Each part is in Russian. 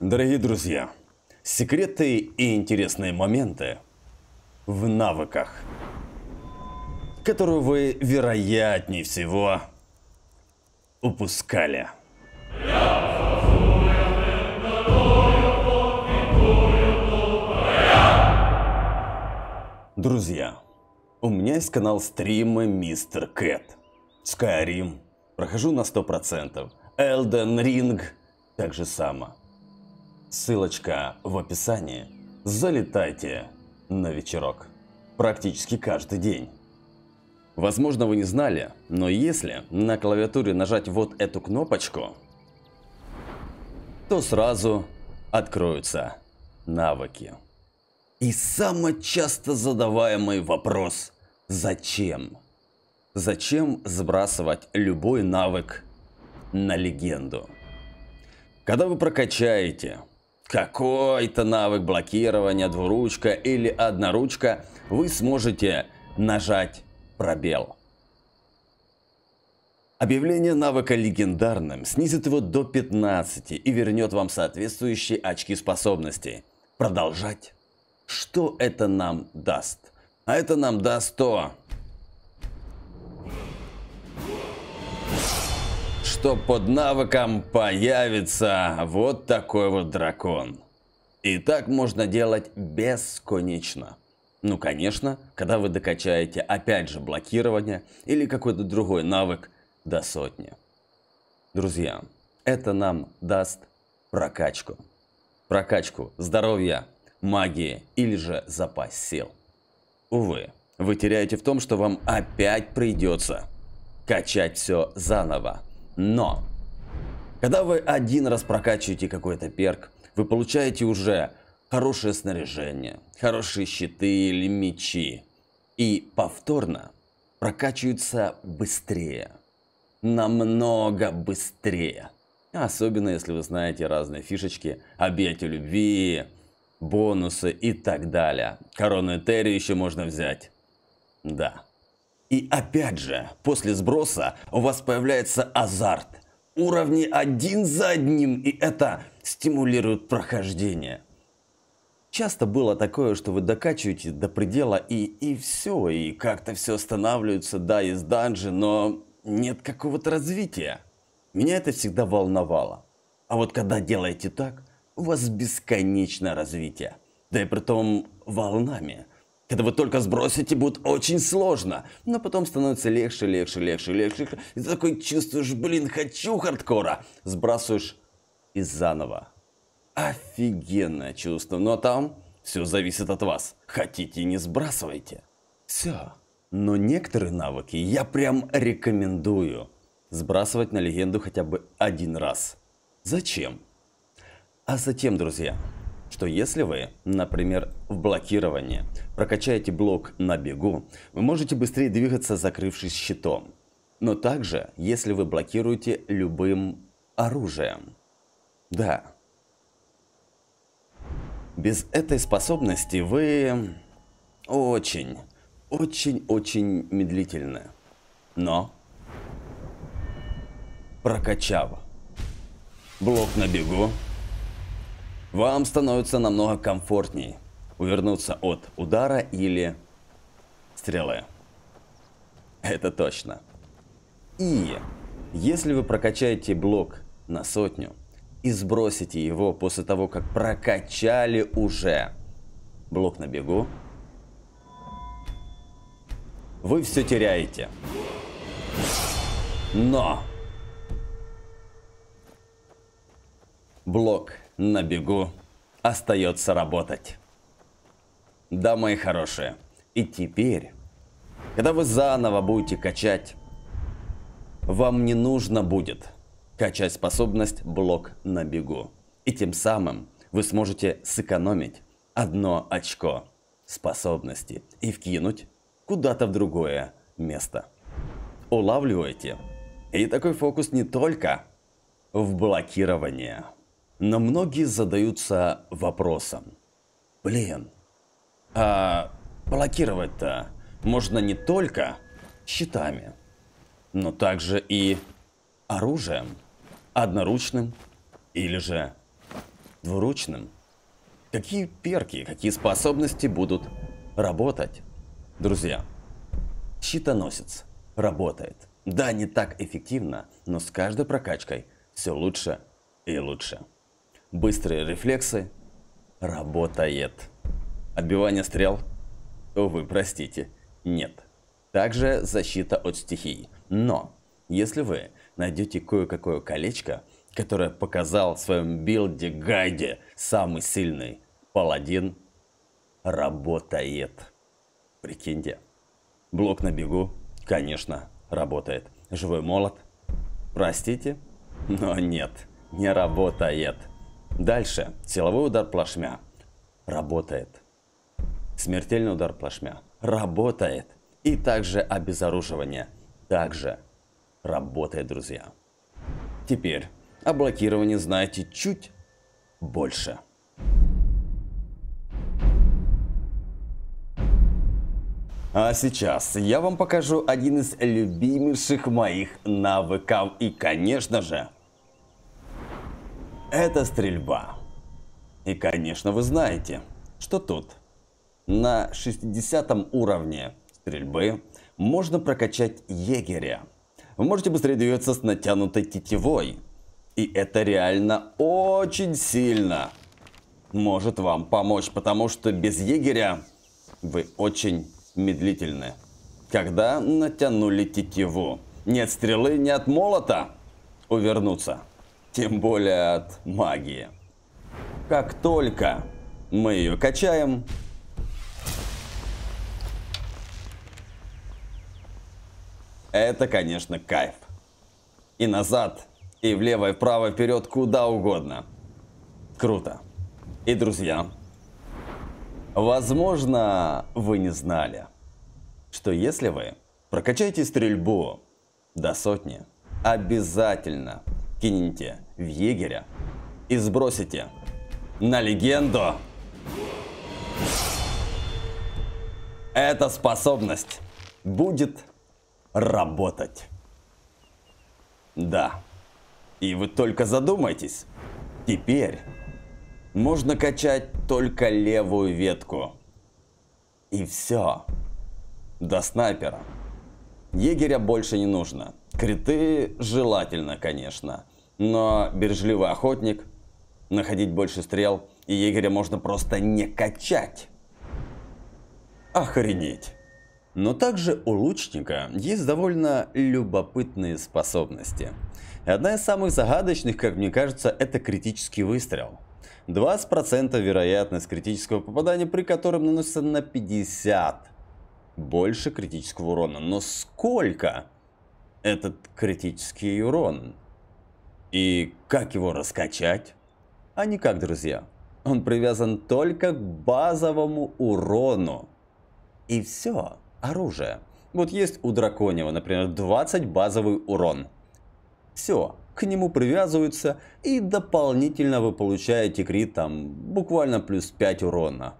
Дорогие друзья, секреты и интересные моменты в навыках, которые вы, вероятнее всего, упускали. Друзья, у меня есть канал стрима Мистер Кэт. Skyrim прохожу на 100%. Elden Ring так же само. Ссылочка в описании. Залетайте на вечерок. Практически каждый день. Возможно, вы не знали, но если на клавиатуре нажать вот эту кнопочку, то сразу откроются навыки. И самый часто задаваемый вопрос – зачем? Зачем сбрасывать любой навык на легенду? Когда вы прокачаете какой-то навык блокирования, двуручка или одноручка, вы сможете нажать пробел. Объявление навыка легендарным снизит его до 15 и вернет вам соответствующие очки способности. Продолжать. Что это нам даст? А это нам даст то, что под навыком появится вот такой вот дракон. И так можно делать бесконечно. Ну, конечно, когда вы докачаете опять же блокирование или какой-то другой навык до сотни. Друзья, это нам даст прокачку. Прокачку здоровья, магии или же запас сил. Увы, вы теряете в том, что вам опять придется качать все заново. Но, когда вы один раз прокачиваете какой-то перк, вы получаете уже хорошее снаряжение, хорошие щиты или мечи. И повторно прокачиваются быстрее. Намного быстрее. Особенно, если вы знаете разные фишечки, объятия любви, бонусы и так далее. Корону Этери еще можно взять. Да. И опять же, после сброса у вас появляется азарт. Уровни один за одним, и это стимулирует прохождение. Часто было такое, что вы докачиваете до предела и, и все, и как-то все останавливается, да, из данжи, но нет какого-то развития. Меня это всегда волновало. А вот когда делаете так, у вас бесконечное развитие. Да и притом волнами – когда вы только сбросите, будет очень сложно. Но потом становится легче, легче, легче, легче. И ты такой чувствуешь, блин, хочу хардкора. Сбрасываешь и заново. Офигенное чувство. Но там все зависит от вас. Хотите, не сбрасывайте. Все. Но некоторые навыки я прям рекомендую сбрасывать на легенду хотя бы один раз. Зачем? А затем, друзья, что если вы, например, в блокировании, прокачаете блок на бегу, вы можете быстрее двигаться, закрывшись щитом. Но также, если вы блокируете любым оружием. Да. Без этой способности вы очень, очень-очень медлительны. Но, прокачав блок на бегу, вам становится намного комфортнее увернуться от удара или стрелы. Это точно. И если вы прокачаете блок на сотню и сбросите его после того, как прокачали уже блок на бегу, вы все теряете. Но блок на бегу. Остается работать. Да, мои хорошие. И теперь, когда вы заново будете качать, вам не нужно будет качать способность блок на бегу. И тем самым вы сможете сэкономить одно очко способности и вкинуть куда-то в другое место. Улавливаете? И такой фокус не только в блокирование. Но многие задаются вопросом. Блин, а блокировать-то можно не только щитами, но также и оружием, одноручным или же двуручным. Какие перки, какие способности будут работать? Друзья, щитоносец работает. Да, не так эффективно, но с каждой прокачкой все лучше и лучше быстрые рефлексы, работает. Отбивание стрел? Вы простите, нет. Также защита от стихий. Но, если вы найдете кое-какое колечко, которое показал в своем билде-гайде самый сильный паладин, работает. Прикиньте. Блок на бегу, конечно, работает. Живой молот? Простите, но нет, не работает. Дальше. Силовой удар плашмя. Работает. Смертельный удар плашмя. Работает. И также обезоруживание. Также работает, друзья. Теперь о блокировании знаете чуть больше. А сейчас я вам покажу один из любимейших моих навыков и, конечно же, это стрельба. И, конечно, вы знаете, что тут. На 60 уровне стрельбы можно прокачать егеря. Вы можете быстрее двигаться с натянутой тетивой. И это реально очень сильно может вам помочь, потому что без егеря вы очень медлительны. Когда натянули тетиву, ни от стрелы, ни от молота увернуться тем более от магии. Как только мы ее качаем, это, конечно, кайф. И назад, и влево, и вправо, вперед, куда угодно. Круто. И, друзья, возможно, вы не знали, что если вы прокачаете стрельбу до сотни, обязательно кинете в егеря и сбросите на легенду. Эта способность будет работать. Да. И вы только задумайтесь. Теперь можно качать только левую ветку. И все. До снайпера. Егеря больше не нужно. Криты желательно, конечно, но бережливый охотник, находить больше стрел, и егеря можно просто не качать. Охренеть! Но также у лучника есть довольно любопытные способности. Одна из самых загадочных, как мне кажется, это критический выстрел. 20% вероятность критического попадания, при котором наносится на 50 больше критического урона. Но сколько? этот критический урон. И как его раскачать? А не как, друзья. Он привязан только к базовому урону. И все, оружие. Вот есть у драконьего, например, 20 базовый урон. Все, к нему привязываются, и дополнительно вы получаете крит там буквально плюс 5 урона.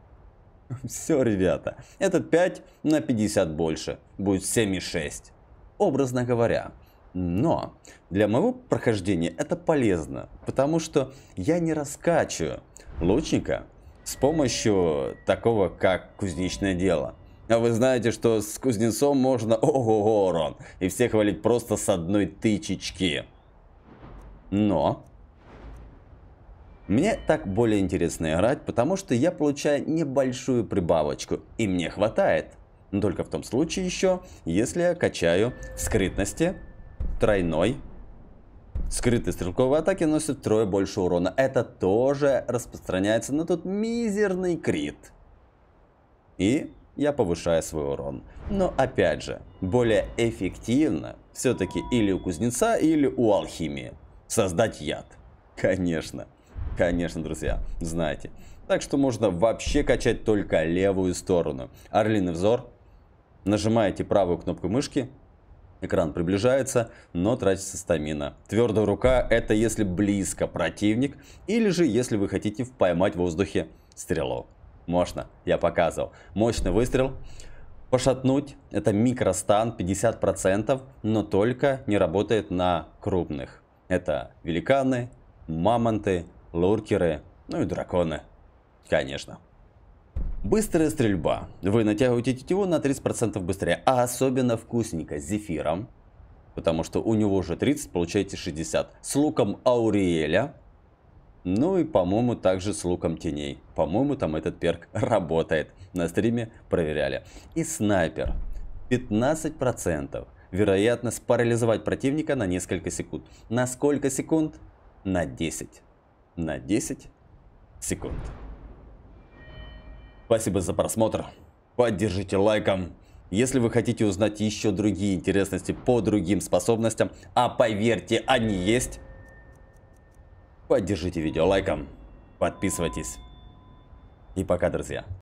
Все, ребята, этот 5 на 50 больше, будет 7,6 образно говоря. Но для моего прохождения это полезно, потому что я не раскачиваю лучника с помощью такого, как кузнечное дело. А вы знаете, что с кузнецом можно ого урон и всех валить просто с одной тычечки. Но мне так более интересно играть, потому что я получаю небольшую прибавочку, и мне хватает. Но только в том случае еще, если я качаю скрытности тройной. Скрытые стрелковые атаки носят трое больше урона. Это тоже распространяется на тот мизерный крит. И я повышаю свой урон. Но опять же, более эффективно все-таки или у кузнеца, или у алхимии. Создать яд. Конечно. Конечно, друзья, знаете. Так что можно вообще качать только левую сторону. Орлиный взор Нажимаете правую кнопку мышки, экран приближается, но тратится стамина. Твердая рука это если близко противник, или же если вы хотите поймать в воздухе стрелу. Можно, я показывал. Мощный выстрел. Пошатнуть это микростан 50%, но только не работает на крупных. Это великаны, мамонты, луркеры, ну и драконы, конечно. Быстрая стрельба. Вы натягиваете тетиву на 30% быстрее, а особенно вкусненько с зефиром, потому что у него уже 30, получаете 60. С луком Ауриэля, ну и, по-моему, также с луком теней. По-моему, там этот перк работает. На стриме проверяли. И снайпер. 15%. Вероятность парализовать противника на несколько секунд. На сколько секунд? На 10. На 10 секунд. Спасибо за просмотр. Поддержите лайком. Если вы хотите узнать еще другие интересности по другим способностям, а поверьте, они есть, поддержите видео лайком, подписывайтесь. И пока, друзья.